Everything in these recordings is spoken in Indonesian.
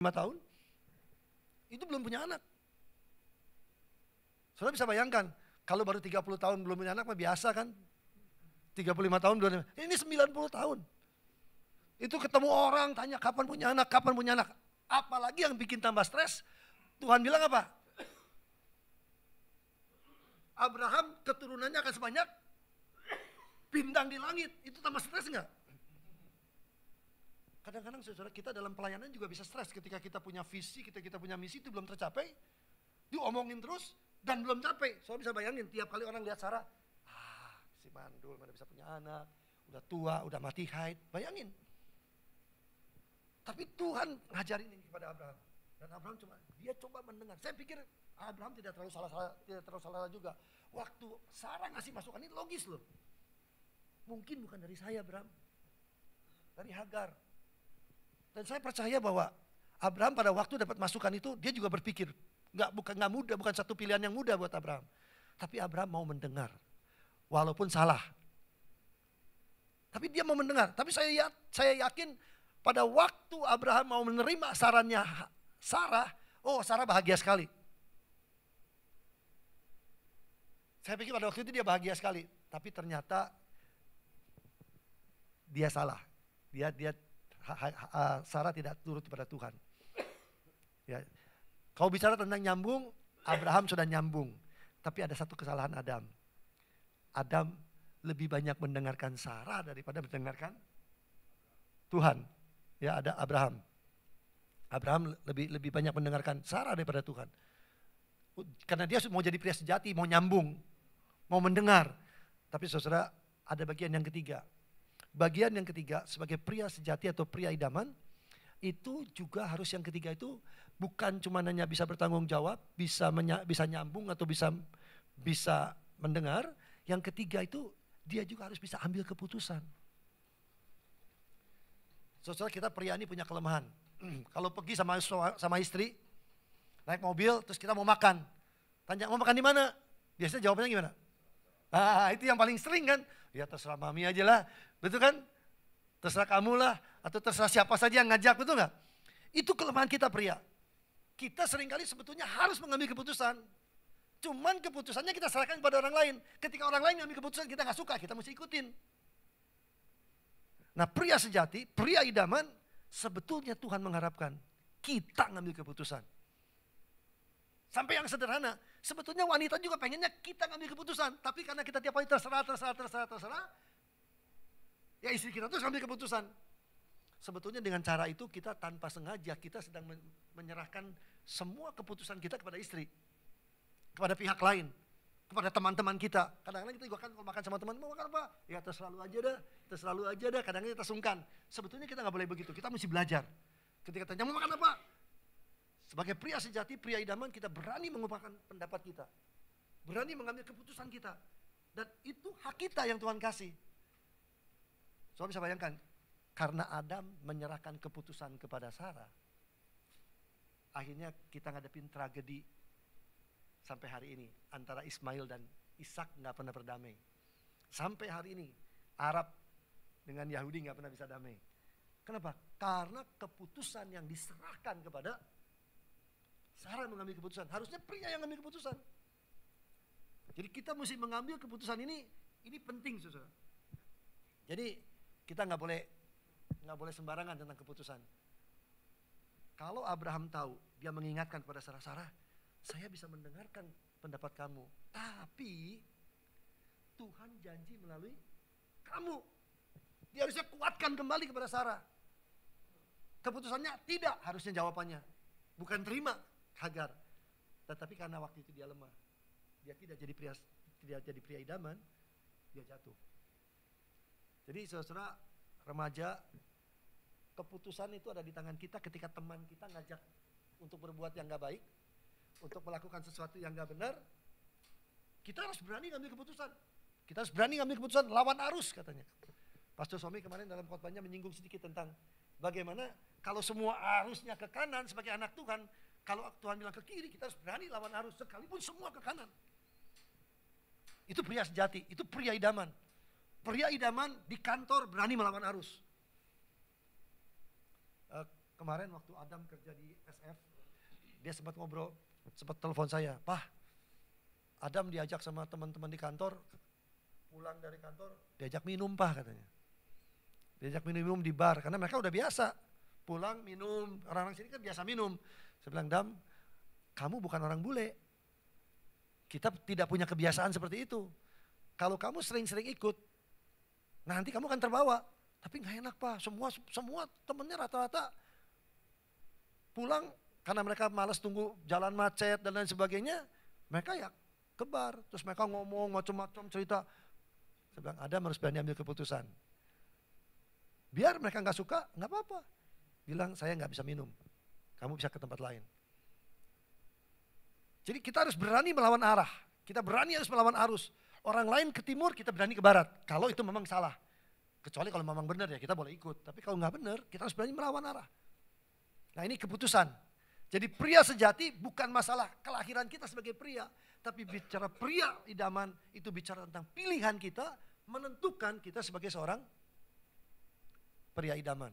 5 tahun, itu belum punya anak. Saudara bisa bayangkan, kalau baru 30 tahun belum punya anak mah biasa kan. 35 tahun ini 90 tahun. Itu ketemu orang tanya kapan punya anak, kapan punya anak. Apalagi yang bikin tambah stres, Tuhan bilang apa? Abraham keturunannya akan sebanyak bintang di langit. Itu tambah stres enggak? Kadang-kadang saudara kita dalam pelayanan juga bisa stres ketika kita punya visi, kita kita punya misi itu belum tercapai, omongin terus dan belum capek. Soalnya bisa bayangin tiap kali orang lihat Sarah, ah si mandul mana bisa punya anak, udah tua, udah mati haid, bayangin. Tapi Tuhan ngajarin ini kepada Abraham. Dan Abraham cuma dia coba mendengar. Saya pikir Abraham tidak terlalu salah-salah tidak terlalu salah juga. Waktu Sarah ngasih masukan ini logis loh. Mungkin bukan dari saya, Abraham. Dari Hagar dan saya percaya bahwa Abraham pada waktu dapat masukan itu dia juga berpikir nggak bukan nggak mudah bukan satu pilihan yang mudah buat Abraham. Tapi Abraham mau mendengar walaupun salah. Tapi dia mau mendengar. Tapi saya ya, saya yakin pada waktu Abraham mau menerima sarannya Sarah, oh Sarah bahagia sekali. Saya pikir pada waktu itu dia bahagia sekali, tapi ternyata dia salah. Dia dia Eh, Sarah tidak turut kepada Tuhan. Ya. Kau bicara tentang nyambung, Abraham sudah nyambung. Tapi ada satu kesalahan Adam. Adam lebih banyak mendengarkan Sarah daripada mendengarkan Tuhan. Ya, ada Abraham. Abraham lebih lebih banyak mendengarkan Sarah daripada Tuhan. Karena dia mau jadi pria sejati, mau nyambung, mau mendengar. Tapi saudara, ada bagian yang ketiga. Bagian yang ketiga sebagai pria sejati atau pria idaman itu juga harus yang ketiga itu bukan cuma hanya bisa bertanggung jawab, bisa menya, bisa nyambung atau bisa bisa mendengar. Yang ketiga itu dia juga harus bisa ambil keputusan. Soalnya kita pria ini punya kelemahan. Kalau pergi sama sama istri naik mobil terus kita mau makan. Tanya mau makan di mana? Biasanya jawabannya gimana? Ah, itu yang paling sering kan. Ya terserah mami aja lah, betul kan? Terserah kamu lah, atau terserah siapa saja yang ngajak, betul nggak? Itu kelemahan kita pria. Kita seringkali sebetulnya harus mengambil keputusan. Cuman keputusannya kita serahkan kepada orang lain. Ketika orang lain mengambil keputusan kita nggak suka, kita mesti ikutin. Nah pria sejati, pria idaman, sebetulnya Tuhan mengharapkan kita ngambil keputusan. Sampai yang sederhana, Sebetulnya wanita juga pengennya kita ngambil keputusan, tapi karena kita tiap hari terserah, terserah, terserah, terserah, ya istri kita tuh ngambil keputusan. Sebetulnya dengan cara itu kita tanpa sengaja kita sedang menyerahkan semua keputusan kita kepada istri, kepada pihak lain, kepada teman-teman kita. Kadang-kadang kita juga kan kalau makan sama teman, mau makan apa? Ya terserah lu aja dah, terserah lu aja dah. Kadang-kadang kita sungkan. Sebetulnya kita nggak boleh begitu, kita mesti belajar. Ketika tanya mau makan apa, sebagai pria sejati, pria idaman, kita berani mengubahkan pendapat kita. Berani mengambil keputusan kita. Dan itu hak kita yang Tuhan kasih. Saudara bisa bayangkan, karena Adam menyerahkan keputusan kepada Sarah, akhirnya kita ngadepin tragedi sampai hari ini antara Ismail dan Ishak nggak pernah berdamai. Sampai hari ini Arab dengan Yahudi nggak pernah bisa damai. Kenapa? Karena keputusan yang diserahkan kepada Sarah mengambil keputusan. Harusnya pria yang mengambil keputusan. Jadi kita mesti mengambil keputusan ini. Ini penting, saudara. Jadi kita nggak boleh nggak boleh sembarangan tentang keputusan. Kalau Abraham tahu, dia mengingatkan kepada Sarah, Sarah, saya bisa mendengarkan pendapat kamu, tapi Tuhan janji melalui kamu. Dia harusnya kuatkan kembali kepada Sarah. Keputusannya tidak harusnya jawabannya. Bukan terima, Hagar. Tetapi karena waktu itu dia lemah, dia tidak jadi pria tidak jadi pria idaman, dia jatuh. Jadi saudara remaja keputusan itu ada di tangan kita ketika teman kita ngajak untuk berbuat yang gak baik, untuk melakukan sesuatu yang gak benar, kita harus berani ngambil keputusan. Kita harus berani ngambil keputusan lawan arus katanya. Pastor Suami kemarin dalam khotbahnya menyinggung sedikit tentang bagaimana kalau semua arusnya ke kanan sebagai anak Tuhan, kalau Tuhan bilang ke kiri, kita harus berani lawan arus sekalipun semua ke kanan. Itu pria sejati, itu pria idaman. Pria idaman di kantor berani melawan arus. Uh, kemarin waktu Adam kerja di SF, dia sempat ngobrol, sempat telepon saya, Pak, Adam diajak sama teman-teman di kantor, pulang dari kantor, diajak minum Pak katanya. Diajak minum-minum di bar, karena mereka udah biasa. Pulang minum, orang-orang sini kan biasa minum. Saya bilang, Dam, kamu bukan orang bule. Kita tidak punya kebiasaan seperti itu. Kalau kamu sering-sering ikut, nanti kamu akan terbawa. Tapi nggak enak pak, semua semua temennya rata-rata pulang karena mereka malas tunggu jalan macet dan lain sebagainya, mereka ya kebar. Terus mereka ngomong macam-macam cerita. Saya bilang, Adam harus berani ambil keputusan. Biar mereka nggak suka, nggak apa-apa. Bilang, saya nggak bisa minum kamu bisa ke tempat lain. Jadi kita harus berani melawan arah. Kita berani harus melawan arus. Orang lain ke timur, kita berani ke barat. Kalau itu memang salah. Kecuali kalau memang benar ya kita boleh ikut. Tapi kalau nggak benar, kita harus berani melawan arah. Nah ini keputusan. Jadi pria sejati bukan masalah kelahiran kita sebagai pria. Tapi bicara pria idaman itu bicara tentang pilihan kita menentukan kita sebagai seorang pria idaman.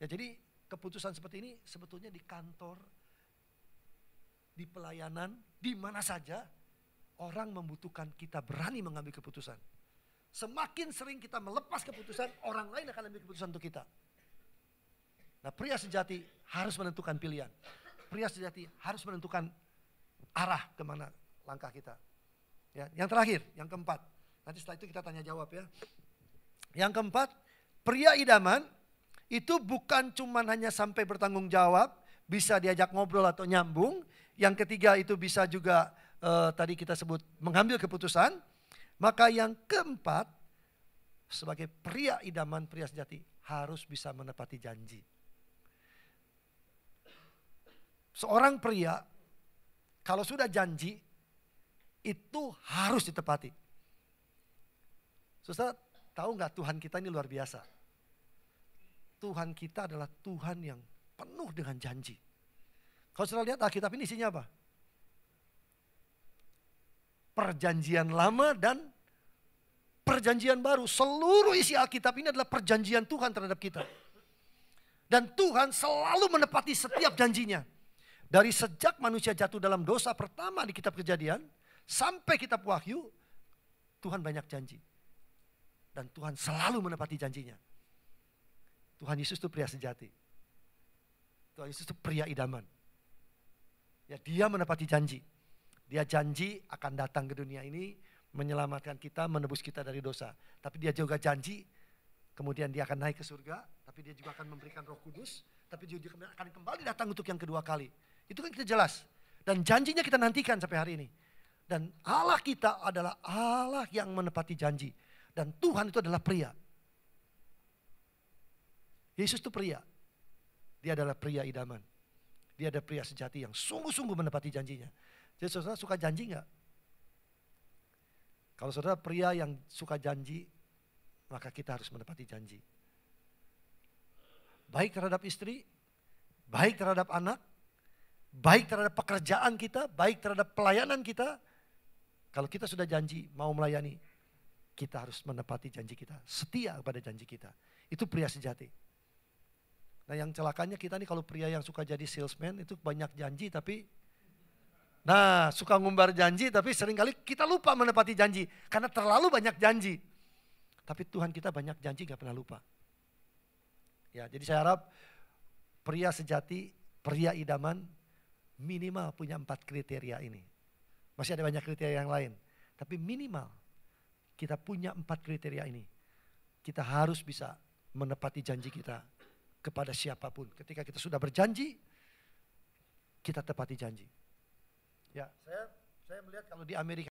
Ya jadi keputusan seperti ini sebetulnya di kantor, di pelayanan, di mana saja orang membutuhkan kita berani mengambil keputusan. Semakin sering kita melepas keputusan, orang lain akan ambil keputusan untuk kita. Nah pria sejati harus menentukan pilihan. Pria sejati harus menentukan arah kemana langkah kita. Ya, yang terakhir, yang keempat. Nanti setelah itu kita tanya jawab ya. Yang keempat, pria idaman itu bukan cuman hanya sampai bertanggung jawab, bisa diajak ngobrol atau nyambung. Yang ketiga itu bisa juga uh, tadi kita sebut mengambil keputusan. Maka yang keempat, sebagai pria idaman, pria sejati harus bisa menepati janji. Seorang pria kalau sudah janji itu harus ditepati. susah tahu nggak Tuhan kita ini luar biasa Tuhan kita adalah Tuhan yang penuh dengan janji. Kalau sudah lihat Alkitab ini isinya apa? Perjanjian lama dan perjanjian baru. Seluruh isi Alkitab ini adalah perjanjian Tuhan terhadap kita. Dan Tuhan selalu menepati setiap janjinya. Dari sejak manusia jatuh dalam dosa pertama di kitab kejadian, sampai kitab wahyu, Tuhan banyak janji. Dan Tuhan selalu menepati janjinya. Tuhan Yesus itu pria sejati. Tuhan Yesus itu pria idaman. Ya dia menepati janji. Dia janji akan datang ke dunia ini menyelamatkan kita, menebus kita dari dosa. Tapi dia juga janji kemudian dia akan naik ke surga, tapi dia juga akan memberikan Roh Kudus, tapi dia juga akan kembali datang untuk yang kedua kali. Itu kan kita jelas. Dan janjinya kita nantikan sampai hari ini. Dan Allah kita adalah Allah yang menepati janji. Dan Tuhan itu adalah pria. Yesus itu pria. Dia adalah pria idaman. Dia ada pria sejati yang sungguh-sungguh menepati janjinya. Jadi saudara suka janji nggak? Kalau saudara pria yang suka janji, maka kita harus menepati janji. Baik terhadap istri, baik terhadap anak, baik terhadap pekerjaan kita, baik terhadap pelayanan kita. Kalau kita sudah janji mau melayani, kita harus menepati janji kita, setia kepada janji kita. Itu pria sejati. Nah yang celakanya kita nih kalau pria yang suka jadi salesman itu banyak janji tapi Nah, suka ngumbar janji tapi seringkali kita lupa menepati janji karena terlalu banyak janji. Tapi Tuhan kita banyak janji gak pernah lupa. Ya, jadi saya harap pria sejati, pria idaman minimal punya empat kriteria ini. Masih ada banyak kriteria yang lain, tapi minimal kita punya empat kriteria ini. Kita harus bisa menepati janji kita kepada siapapun. Ketika kita sudah berjanji, kita tepati janji. Ya, saya saya melihat kalau di Amerika